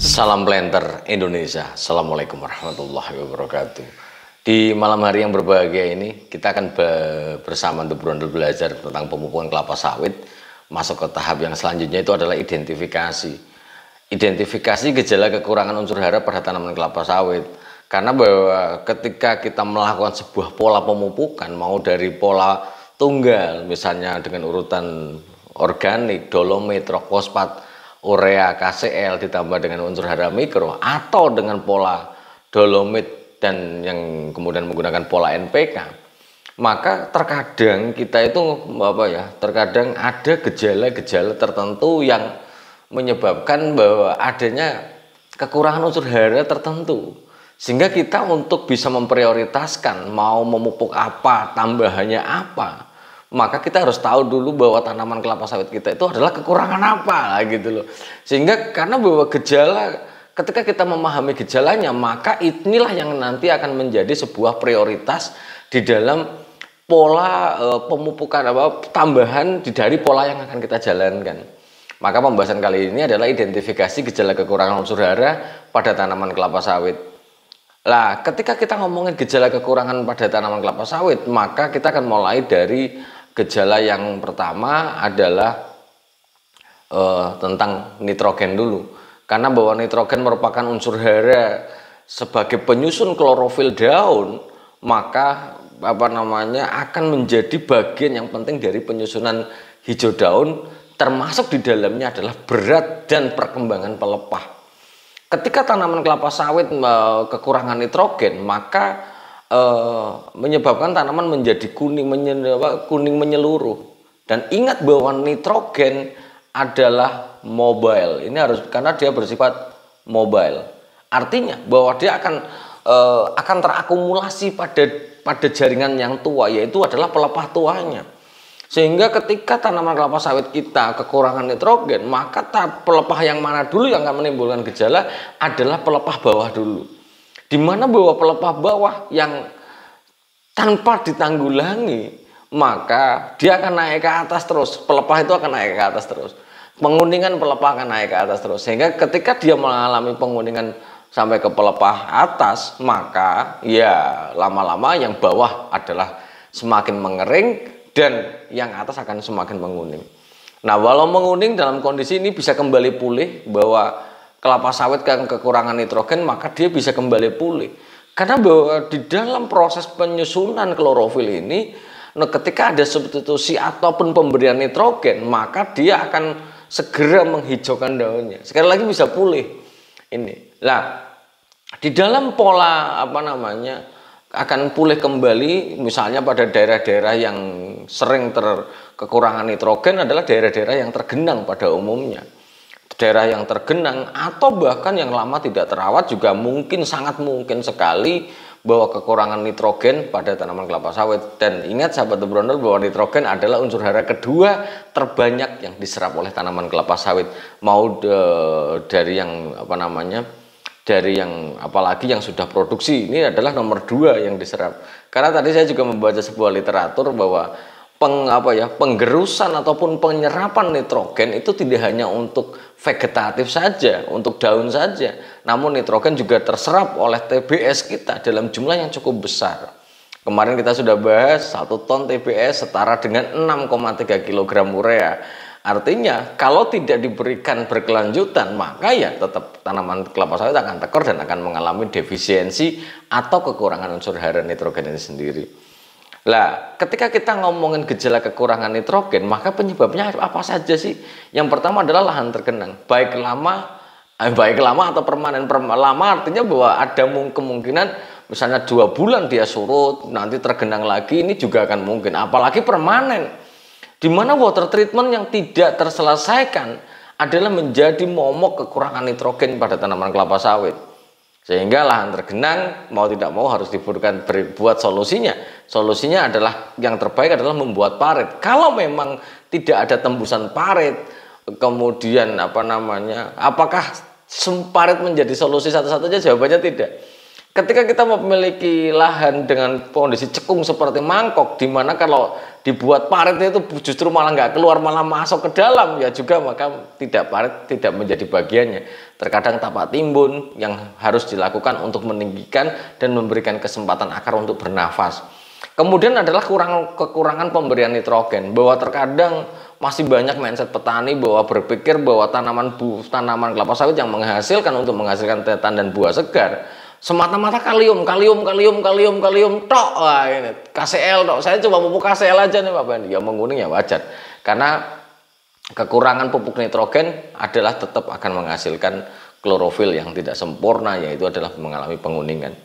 Salam Planter Indonesia. Assalamualaikum warahmatullahi wabarakatuh. Di malam hari yang berbahagia ini, kita akan be bersama untuk berundur belajar tentang pemupukan kelapa sawit. Masuk ke tahap yang selanjutnya itu adalah identifikasi. Identifikasi gejala kekurangan unsur hara pada tanaman kelapa sawit. Karena bahwa ketika kita melakukan sebuah pola pemupukan, mau dari pola tunggal, misalnya dengan urutan organik, dolomit, rokospat, urea, KCl ditambah dengan unsur hara mikro atau dengan pola dolomit dan yang kemudian menggunakan pola NPK maka terkadang kita itu apa ya terkadang ada gejala-gejala tertentu yang menyebabkan bahwa adanya kekurangan unsur hara tertentu sehingga kita untuk bisa memprioritaskan mau memupuk apa tambahannya apa maka kita harus tahu dulu bahwa tanaman kelapa sawit kita itu adalah kekurangan apa gitu loh. Sehingga karena bahwa gejala ketika kita memahami gejalanya maka inilah yang nanti akan menjadi sebuah prioritas di dalam pola e, pemupukan apa tambahan di dari pola yang akan kita jalankan. Maka pembahasan kali ini adalah identifikasi gejala kekurangan unsur hara pada tanaman kelapa sawit. Lah, ketika kita ngomongin gejala kekurangan pada tanaman kelapa sawit, maka kita akan mulai dari Gejala yang pertama adalah uh, tentang nitrogen dulu. Karena bahwa nitrogen merupakan unsur hara sebagai penyusun klorofil daun, maka apa namanya akan menjadi bagian yang penting dari penyusunan hijau daun termasuk di dalamnya adalah berat dan perkembangan pelepah. Ketika tanaman kelapa sawit eh, kekurangan nitrogen, maka uh, menyebabkan tanaman menjadi kuning menyeluruh, kuning menyeluruh. Dan ingat bahwa nitrogen adalah mobile. Ini harus karena dia bersifat mobile. Artinya bahwa dia akan uh, akan terakumulasi pada pada jaringan yang tua yaitu adalah pelepah tuanya. Sehingga ketika tanaman kelapa sawit kita kekurangan nitrogen, maka pelepah yang mana dulu yang akan menimbulkan gejala adalah pelepah bawah dulu di mana bahwa pelepah bawah yang tanpa ditanggulangi maka dia akan naik ke atas terus pelepah itu akan naik ke atas terus penguningan pelepah akan naik ke atas terus sehingga ketika dia mengalami penguningan sampai ke pelepah atas maka ya lama-lama yang bawah adalah semakin mengering dan yang atas akan semakin menguning nah walau menguning dalam kondisi ini bisa kembali pulih bahwa kelapa sawit kan kekurangan nitrogen maka dia bisa kembali pulih karena bahwa di dalam proses penyusunan klorofil ini nah ketika ada substitusi ataupun pemberian nitrogen maka dia akan segera menghijaukan daunnya sekali lagi bisa pulih ini lah di dalam pola apa namanya akan pulih kembali misalnya pada daerah-daerah yang sering terkekurangan nitrogen adalah daerah-daerah yang tergenang pada umumnya daerah yang tergenang atau bahkan yang lama tidak terawat juga mungkin sangat mungkin sekali bahwa kekurangan nitrogen pada tanaman kelapa sawit dan ingat sahabat Bronel bahwa nitrogen adalah unsur hara kedua terbanyak yang diserap oleh tanaman kelapa sawit mau de, dari yang apa namanya dari yang apalagi yang sudah produksi ini adalah nomor dua yang diserap karena tadi saya juga membaca sebuah literatur bahwa peng apa ya penggerusan ataupun penyerapan nitrogen itu tidak hanya untuk vegetatif saja, untuk daun saja, namun nitrogen juga terserap oleh TBS kita dalam jumlah yang cukup besar. Kemarin kita sudah bahas satu ton TBS setara dengan 6,3 kg urea. Artinya kalau tidak diberikan berkelanjutan maka ya tetap tanaman kelapa sawit akan tekor dan akan mengalami defisiensi atau kekurangan unsur hara nitrogen ini sendiri. Lah, ketika kita ngomongin gejala kekurangan nitrogen, maka penyebabnya apa saja sih? Yang pertama adalah lahan tergenang, baik lama, eh, baik lama atau permanen. Perma, lama artinya bahwa ada kemungkinan misalnya dua bulan dia surut, nanti tergenang lagi, ini juga akan mungkin. Apalagi permanen, di mana water treatment yang tidak terselesaikan adalah menjadi momok kekurangan nitrogen pada tanaman kelapa sawit. Sehingga lahan tergenang mau tidak mau harus diburukan buat solusinya. Solusinya adalah yang terbaik adalah membuat parit. Kalau memang tidak ada tembusan parit, kemudian apa namanya? Apakah semparit menjadi solusi satu-satunya? Jawabannya tidak. Ketika kita memiliki lahan dengan kondisi cekung seperti mangkok, di mana kalau dibuat paritnya itu justru malah nggak keluar, malah masuk ke dalam, ya juga maka tidak parit tidak menjadi bagiannya terkadang tapak timbun yang harus dilakukan untuk meninggikan dan memberikan kesempatan akar untuk bernafas. Kemudian adalah kurang kekurangan pemberian nitrogen bahwa terkadang masih banyak mindset petani bahwa berpikir bahwa tanaman bu, tanaman kelapa sawit yang menghasilkan untuk menghasilkan tetan dan buah segar semata-mata kalium, kalium, kalium, kalium, kalium, tok, wah ini KCL tok. Saya coba pupuk KCL aja nih Pak Ben. Ya menguning ya wajar. Karena kekurangan pupuk nitrogen adalah tetap akan menghasilkan klorofil yang tidak sempurna yaitu adalah mengalami penguningan.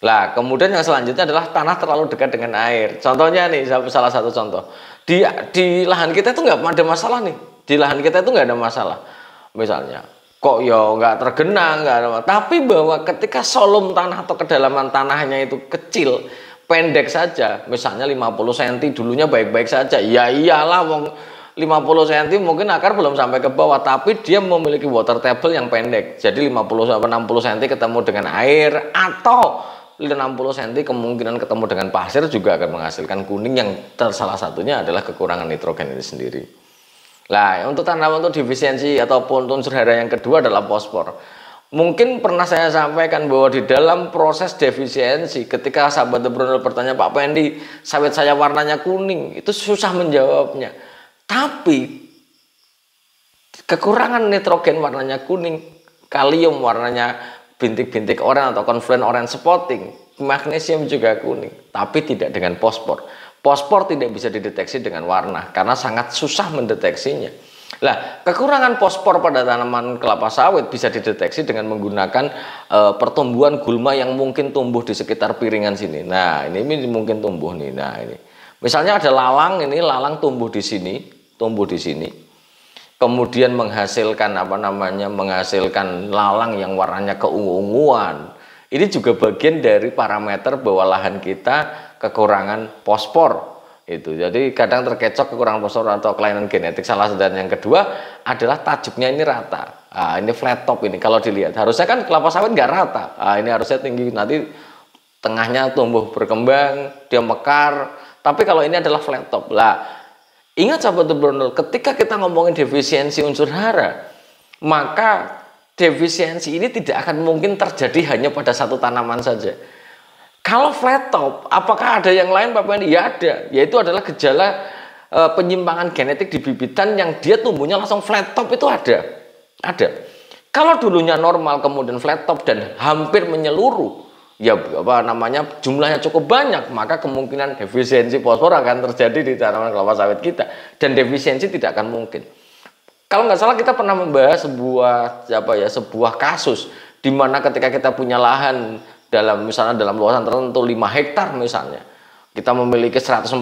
Lah, kemudian yang selanjutnya adalah tanah terlalu dekat dengan air. Contohnya nih, salah satu contoh. Di di lahan kita itu nggak ada masalah nih. Di lahan kita itu nggak ada masalah. Misalnya, kok ya nggak tergenang, nggak ada Tapi bahwa ketika solum tanah atau kedalaman tanahnya itu kecil, pendek saja, misalnya 50 cm dulunya baik-baik saja. Ya iyalah wong 50 cm mungkin akar belum sampai ke bawah tapi dia memiliki water table yang pendek jadi 50 sampai 60 cm ketemu dengan air atau 60 cm kemungkinan ketemu dengan pasir juga akan menghasilkan kuning yang salah satunya adalah kekurangan nitrogen ini sendiri nah untuk tanaman untuk defisiensi ataupun unsur hara yang kedua adalah fosfor Mungkin pernah saya sampaikan bahwa di dalam proses defisiensi ketika sahabat Bruno bertanya Pak Pendi sawit saya warnanya kuning itu susah menjawabnya tapi kekurangan nitrogen warnanya kuning, kalium warnanya bintik-bintik oranye atau konfluen oranye spotting, magnesium juga kuning, tapi tidak dengan fosfor. Fosfor tidak bisa dideteksi dengan warna karena sangat susah mendeteksinya. Lah, kekurangan fosfor pada tanaman kelapa sawit bisa dideteksi dengan menggunakan e, pertumbuhan gulma yang mungkin tumbuh di sekitar piringan sini. Nah, ini, ini mungkin tumbuh nih. Nah, ini. Misalnya ada lalang ini, lalang tumbuh di sini tumbuh di sini kemudian menghasilkan apa namanya menghasilkan lalang yang warnanya keunguan ini juga bagian dari parameter bahwa lahan kita kekurangan fosfor itu jadi kadang terkecoh kekurangan fosfor atau kelainan genetik salah dan yang kedua adalah tajuknya ini rata nah, ini flat top ini kalau dilihat harusnya kan kelapa sawit nggak rata nah, ini harusnya tinggi nanti tengahnya tumbuh berkembang, dia mekar. Tapi kalau ini adalah flat top lah, Ingat sahabat entrepreneur, ketika kita ngomongin defisiensi unsur hara, maka defisiensi ini tidak akan mungkin terjadi hanya pada satu tanaman saja. Kalau flat top, apakah ada yang lain Pak Pendi? Ya ada, yaitu adalah gejala e, penyimpangan genetik di bibitan yang dia tumbuhnya langsung flat top itu ada. Ada. Kalau dulunya normal kemudian flat top dan hampir menyeluruh, ya apa namanya jumlahnya cukup banyak maka kemungkinan defisiensi fosfor akan terjadi di tanaman kelapa sawit kita dan defisiensi tidak akan mungkin kalau nggak salah kita pernah membahas sebuah apa ya sebuah kasus di mana ketika kita punya lahan dalam misalnya dalam luasan tertentu 5 hektar misalnya kita memiliki 143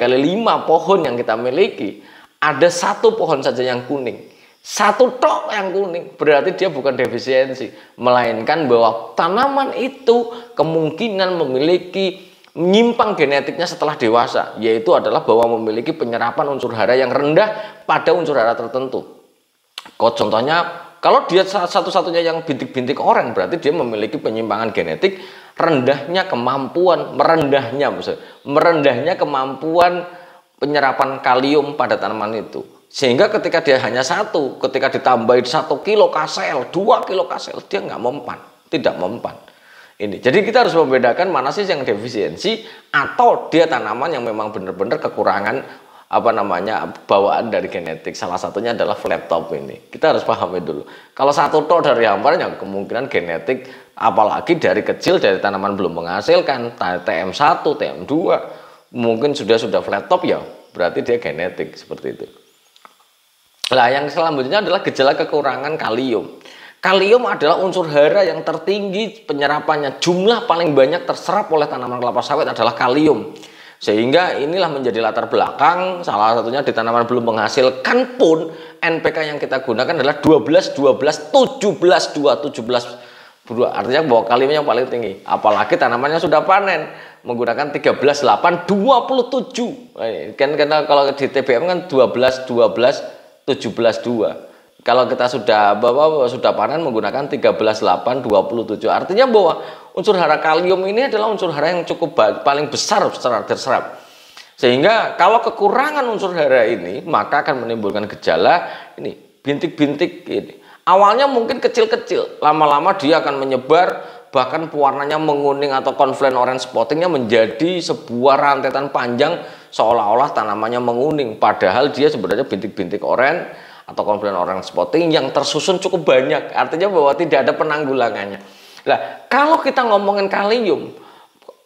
kali 5 pohon yang kita miliki ada satu pohon saja yang kuning satu tok yang kuning berarti dia bukan defisiensi melainkan bahwa tanaman itu kemungkinan memiliki menyimpang genetiknya setelah dewasa yaitu adalah bahwa memiliki penyerapan unsur hara yang rendah pada unsur hara tertentu. Kok contohnya kalau dia satu-satunya yang bintik-bintik orang berarti dia memiliki penyimpangan genetik rendahnya kemampuan merendahnya merendahnya kemampuan penyerapan kalium pada tanaman itu sehingga ketika dia hanya satu, ketika ditambahin satu kilo kasel, dua kilo kasel, dia nggak mempan, tidak mempan. Ini. Jadi kita harus membedakan mana sih yang defisiensi atau dia tanaman yang memang benar-benar kekurangan apa namanya bawaan dari genetik. Salah satunya adalah flat top ini. Kita harus pahami dulu. Kalau satu tok dari hampar yang kemungkinan genetik apalagi dari kecil dari tanaman belum menghasilkan TM1, TM2 mungkin sudah sudah flat top ya berarti dia genetik seperti itu. Nah, yang selanjutnya adalah gejala kekurangan kalium. Kalium adalah unsur hara yang tertinggi penyerapannya. Jumlah paling banyak terserap oleh tanaman kelapa sawit adalah kalium. Sehingga inilah menjadi latar belakang salah satunya di tanaman belum menghasilkan pun NPK yang kita gunakan adalah 12 12 17 2 17 2. artinya bahwa kaliumnya yang paling tinggi. Apalagi tanamannya sudah panen menggunakan 13 8 27. Kan karena kalau di TBM kan 12 12 17.2 kalau kita sudah bahwa sudah panen menggunakan 13.827 artinya bahwa unsur hara kalium ini adalah unsur hara yang cukup paling besar secara terserap sehingga kalau kekurangan unsur hara ini maka akan menimbulkan gejala ini bintik-bintik ini awalnya mungkin kecil-kecil lama-lama dia akan menyebar bahkan pewarnanya menguning atau konflen orange spottingnya menjadi sebuah rantetan panjang seolah-olah tanamannya menguning padahal dia sebenarnya bintik-bintik oranye atau komplain orang spotting yang tersusun cukup banyak artinya bahwa tidak ada penanggulangannya Nah, kalau kita ngomongin kalium,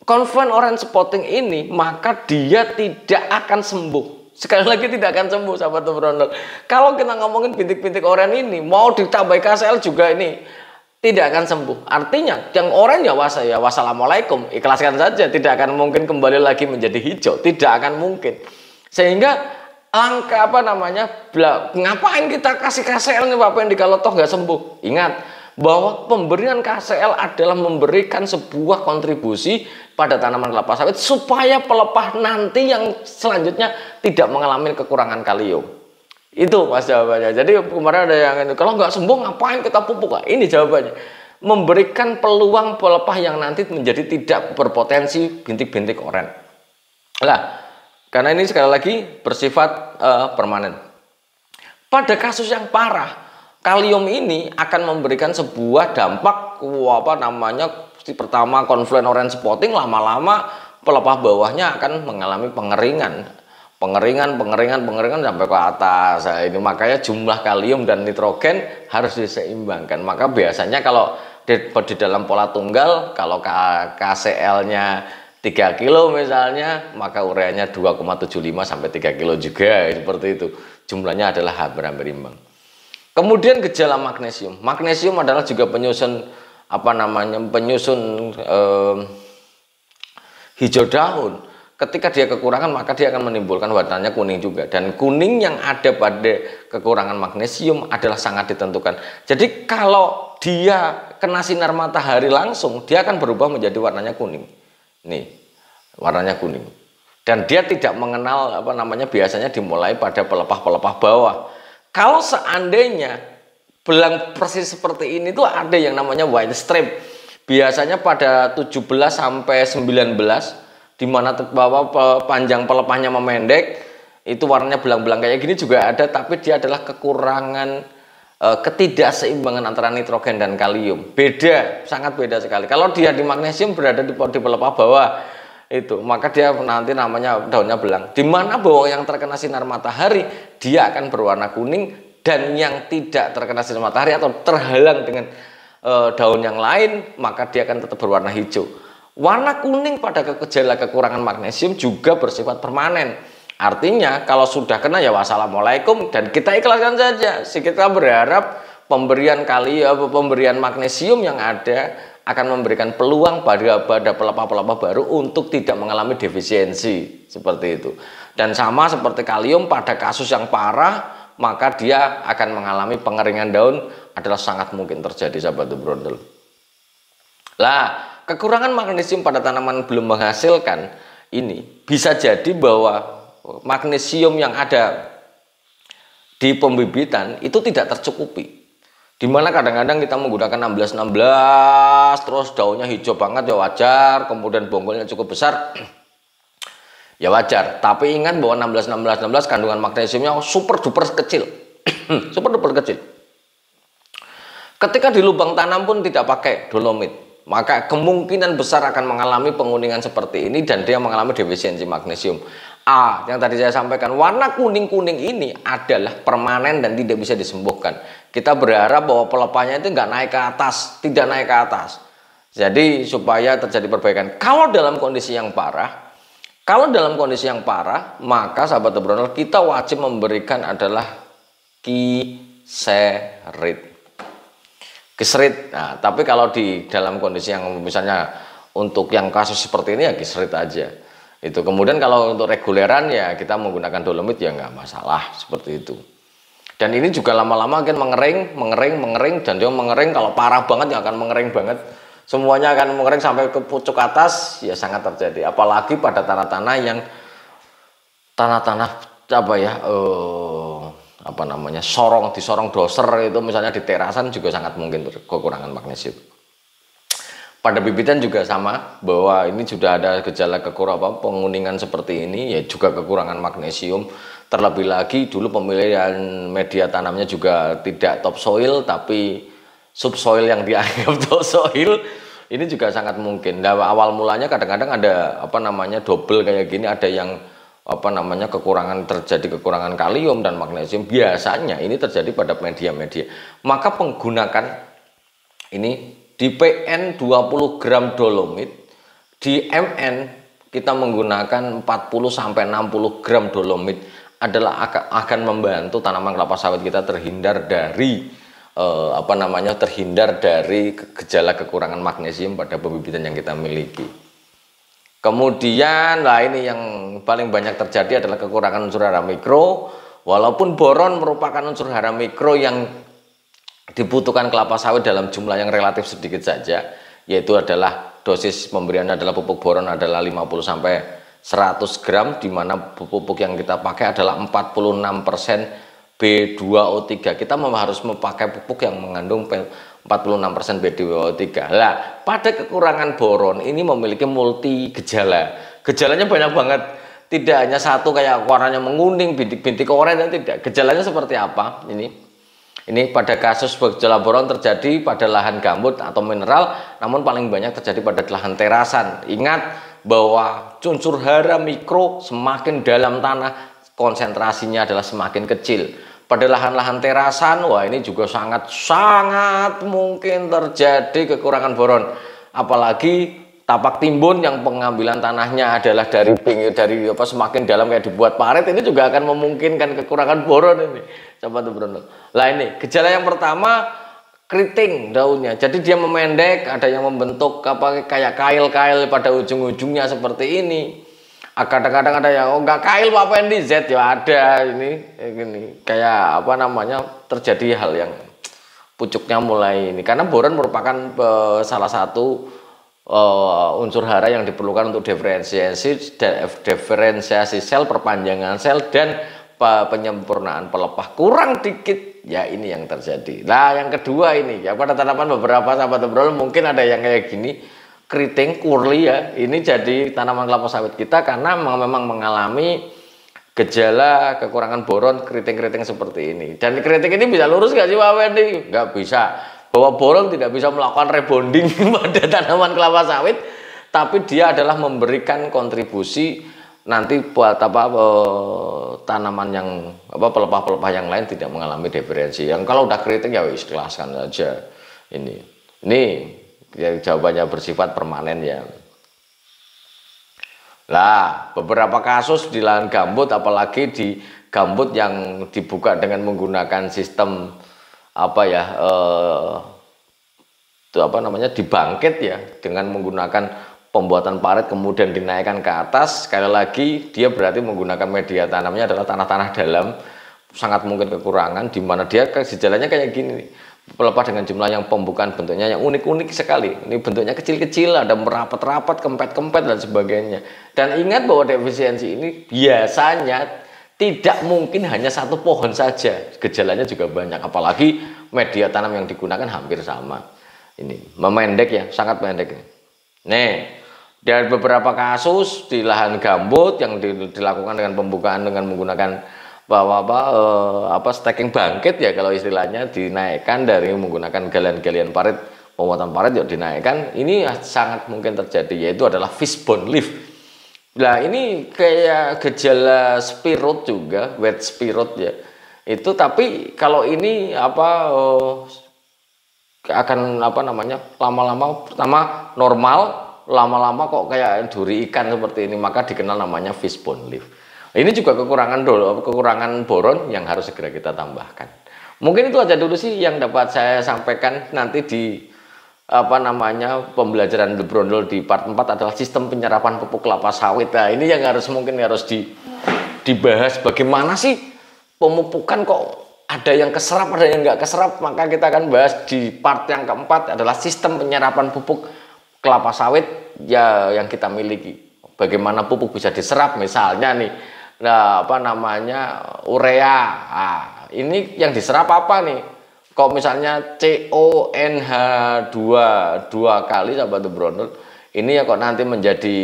konven orange spotting ini, maka dia tidak akan sembuh. Sekali lagi tidak akan sembuh, sahabat Ronald Kalau kita ngomongin bintik-bintik oranye ini, mau ditambah KSL juga ini tidak akan sembuh. Artinya yang orang ya wasa ya wassalamualaikum ikhlaskan saja tidak akan mungkin kembali lagi menjadi hijau tidak akan mungkin sehingga angka apa namanya bla, ngapain kita kasih KCL nih Bapak yang kalau toh nggak sembuh ingat bahwa pemberian KCL adalah memberikan sebuah kontribusi pada tanaman kelapa sawit supaya pelepah nanti yang selanjutnya tidak mengalami kekurangan kalium. Itu mas jawabannya. Jadi kemarin ada yang kalau nggak sembuh ngapain kita pupuk? lah ini jawabannya. Memberikan peluang pelepah yang nanti menjadi tidak berpotensi bintik-bintik oren. Lah, karena ini sekali lagi bersifat uh, permanen. Pada kasus yang parah, kalium ini akan memberikan sebuah dampak apa namanya pertama konfluen orange spotting lama-lama pelepah bawahnya akan mengalami pengeringan pengeringan, pengeringan, pengeringan sampai ke atas. Nah, ini makanya jumlah kalium dan nitrogen harus diseimbangkan. Maka biasanya kalau di, di dalam pola tunggal, kalau KCl-nya 3 kilo misalnya, maka ureanya 2,75 sampai 3 kilo juga seperti itu. Jumlahnya adalah hampir-hampir imbang. Kemudian gejala magnesium. Magnesium adalah juga penyusun apa namanya penyusun eh, hijau daun Ketika dia kekurangan maka dia akan menimbulkan warnanya kuning juga dan kuning yang ada pada kekurangan magnesium adalah sangat ditentukan. Jadi kalau dia kena sinar matahari langsung dia akan berubah menjadi warnanya kuning. Nih, warnanya kuning. Dan dia tidak mengenal apa namanya biasanya dimulai pada pelepah-pelepah bawah. Kalau seandainya belang persis seperti ini tuh ada yang namanya white strip. Biasanya pada 17 sampai 19 di mana bawah panjang pelepahnya memendek itu warnanya belang-belang kayak gini juga ada tapi dia adalah kekurangan e, ketidakseimbangan antara nitrogen dan kalium beda sangat beda sekali kalau dia di magnesium berada di, di pelepah bawah itu maka dia nanti namanya daunnya belang di mana bawang yang terkena sinar matahari dia akan berwarna kuning dan yang tidak terkena sinar matahari atau terhalang dengan e, daun yang lain maka dia akan tetap berwarna hijau Warna kuning pada gejala kekurangan magnesium juga bersifat permanen. Artinya kalau sudah kena ya wassalamualaikum dan kita ikhlaskan saja. Kita berharap pemberian kali eh, apa pemberian magnesium yang ada akan memberikan peluang pada pada pelepah-pelepah baru untuk tidak mengalami defisiensi seperti itu. Dan sama seperti kalium pada kasus yang parah maka dia akan mengalami pengeringan daun adalah sangat mungkin terjadi sahabat brondel. Lah, kekurangan magnesium pada tanaman belum menghasilkan ini bisa jadi bahwa magnesium yang ada di pembibitan itu tidak tercukupi. Dimana kadang-kadang kita menggunakan 16-16, terus daunnya hijau banget ya wajar, kemudian bonggolnya cukup besar, ya wajar. Tapi ingat bahwa 16-16-16 kandungan magnesiumnya super duper kecil. super duper kecil. Ketika di lubang tanam pun tidak pakai dolomit maka kemungkinan besar akan mengalami penguningan seperti ini dan dia mengalami defisiensi magnesium. A yang tadi saya sampaikan warna kuning-kuning ini adalah permanen dan tidak bisa disembuhkan. Kita berharap bahwa pelepahnya itu nggak naik ke atas, tidak naik ke atas. Jadi supaya terjadi perbaikan. Kalau dalam kondisi yang parah, kalau dalam kondisi yang parah, maka sahabat Bronol kita wajib memberikan adalah kiserit gesrit. Nah, tapi kalau di dalam kondisi yang misalnya untuk yang kasus seperti ini ya gesrit aja. Itu kemudian kalau untuk reguleran ya kita menggunakan dolomit ya nggak masalah seperti itu. Dan ini juga lama-lama akan mengering, mengering, mengering, dan dia mengering. Kalau parah banget ya akan mengering banget. Semuanya akan mengering sampai ke pucuk atas, ya sangat terjadi. Apalagi pada tanah-tanah yang tanah-tanah apa ya, Uh, apa namanya sorong di sorong doser itu misalnya di terasan juga sangat mungkin kekurangan magnesium. Pada bibitan juga sama bahwa ini sudah ada gejala kekurangan penguningan seperti ini ya juga kekurangan magnesium. Terlebih lagi dulu pemilihan media tanamnya juga tidak top soil tapi subsoil yang dianggap top soil ini juga sangat mungkin. Nah, awal mulanya kadang-kadang ada apa namanya double kayak gini ada yang apa namanya kekurangan terjadi kekurangan kalium dan magnesium biasanya ini terjadi pada media-media maka penggunakan ini di PN 20 gram dolomit di MN kita menggunakan 40 sampai 60 gram dolomit adalah akan membantu tanaman kelapa sawit kita terhindar dari eh, apa namanya terhindar dari gejala kekurangan magnesium pada pembibitan yang kita miliki. Kemudian, nah ini yang paling banyak terjadi adalah kekurangan unsur hara mikro. Walaupun boron merupakan unsur hara mikro yang dibutuhkan kelapa sawit dalam jumlah yang relatif sedikit saja, yaitu adalah dosis pemberian adalah pupuk boron adalah 50 sampai 100 gram, di mana pupuk yang kita pakai adalah 46 persen B2O3. Kita harus memakai pupuk yang mengandung 46% BDWO3. Lah, pada kekurangan boron ini memiliki multi gejala. Gejalanya banyak banget. Tidak hanya satu kayak warnanya menguning, bintik-bintik oranye dan tidak. Gejalanya seperti apa? Ini ini pada kasus gejala boron terjadi pada lahan gambut atau mineral, namun paling banyak terjadi pada lahan terasan. Ingat bahwa unsur hara mikro semakin dalam tanah konsentrasinya adalah semakin kecil pada lahan-lahan terasan, wah ini juga sangat-sangat mungkin terjadi kekurangan boron. Apalagi tapak timbun yang pengambilan tanahnya adalah dari pinggir dari apa semakin dalam kayak dibuat parit ini juga akan memungkinkan kekurangan boron ini. Coba tuh Bruno. Lah ini gejala yang pertama keriting daunnya. Jadi dia memendek, ada yang membentuk apa kayak kail-kail pada ujung-ujungnya seperti ini. Ah, kadang-kadang ada yang oh nggak kail Pak Fendi Z ya ada ini ini kayak apa namanya terjadi hal yang pucuknya mulai ini karena boron merupakan uh, salah satu uh, unsur hara yang diperlukan untuk diferensiasi diferensiasi sel perpanjangan sel dan penyempurnaan pelepah kurang dikit ya ini yang terjadi nah yang kedua ini ya pada tanaman beberapa sahabat obrol mungkin ada yang kayak gini keriting kurli ya ini jadi tanaman kelapa sawit kita karena memang mengalami gejala kekurangan boron keriting-keriting seperti ini dan keriting ini bisa lurus gak sih Pak Wendy? Gak bisa bahwa boron tidak bisa melakukan rebonding pada tanaman kelapa sawit tapi dia adalah memberikan kontribusi nanti buat apa eh, tanaman yang apa pelepah-pelepah yang lain tidak mengalami diferensi yang kalau udah keriting ya wis kelaskan saja ini ini yang jawabannya bersifat permanen ya. Nah, beberapa kasus di lahan gambut apalagi di gambut yang dibuka dengan menggunakan sistem apa ya eh, itu apa namanya dibangkit ya dengan menggunakan pembuatan parit kemudian dinaikkan ke atas sekali lagi dia berarti menggunakan media tanamnya adalah tanah-tanah dalam sangat mungkin kekurangan di mana dia kejalannya kayak gini nih pelepah dengan jumlah yang pembukaan bentuknya yang unik-unik sekali. Ini bentuknya kecil-kecil, ada merapat-rapat, kempet-kempet dan sebagainya. Dan ingat bahwa defisiensi ini biasanya tidak mungkin hanya satu pohon saja. Gejalanya juga banyak, apalagi media tanam yang digunakan hampir sama. Ini memendek ya, sangat pendek. Nih, dari beberapa kasus di lahan gambut yang dilakukan dengan pembukaan dengan menggunakan bahwa apa eh, apa stacking bangkit ya kalau istilahnya dinaikkan dari menggunakan galian-galian parit pembuatan parit yuk dinaikkan ini sangat mungkin terjadi yaitu adalah fishbone lift nah ini kayak gejala spirit juga wet spirit ya itu tapi kalau ini apa eh, akan apa namanya lama-lama pertama normal lama-lama kok kayak duri ikan seperti ini maka dikenal namanya fishbone lift Nah, ini juga kekurangan dulu, kekurangan boron yang harus segera kita tambahkan. Mungkin itu aja dulu sih yang dapat saya sampaikan nanti di apa namanya pembelajaran The Brondol di part 4 adalah sistem penyerapan pupuk kelapa sawit. Nah, ini yang harus mungkin harus di, dibahas bagaimana sih pemupukan kok ada yang keserap ada yang nggak keserap maka kita akan bahas di part yang keempat adalah sistem penyerapan pupuk kelapa sawit ya yang kita miliki bagaimana pupuk bisa diserap misalnya nih nah apa namanya urea nah, ini yang diserap apa nih kok misalnya CONH2 dua kali sahabat Bronol ini ya kok nanti menjadi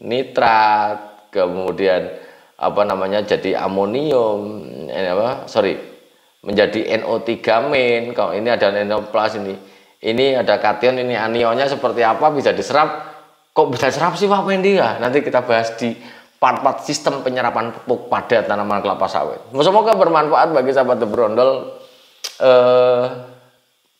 nitrat kemudian apa namanya jadi amonium eh, apa sorry menjadi NO3 min kalau ini ada NO plus ini ini ada kation ini anionnya seperti apa bisa diserap kok bisa diserap sih Pak Wendy ya nah, nanti kita bahas di part-part sistem penyerapan pupuk pada tanaman kelapa sawit. Semoga bermanfaat bagi sahabat The Brondol. Eh,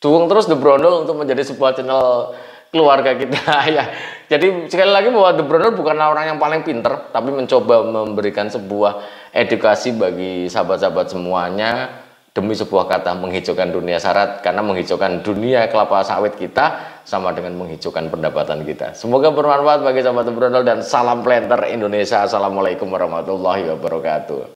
dukung terus The Brondol untuk menjadi sebuah channel keluarga kita ya. Jadi sekali lagi bahwa The Brondol bukanlah orang yang paling pinter, tapi mencoba memberikan sebuah edukasi bagi sahabat-sahabat semuanya demi sebuah kata menghijaukan dunia syarat karena menghijaukan dunia kelapa sawit kita sama dengan menghijaukan pendapatan kita. Semoga bermanfaat bagi sahabat Brunel dan salam planter Indonesia. Assalamualaikum warahmatullahi wabarakatuh.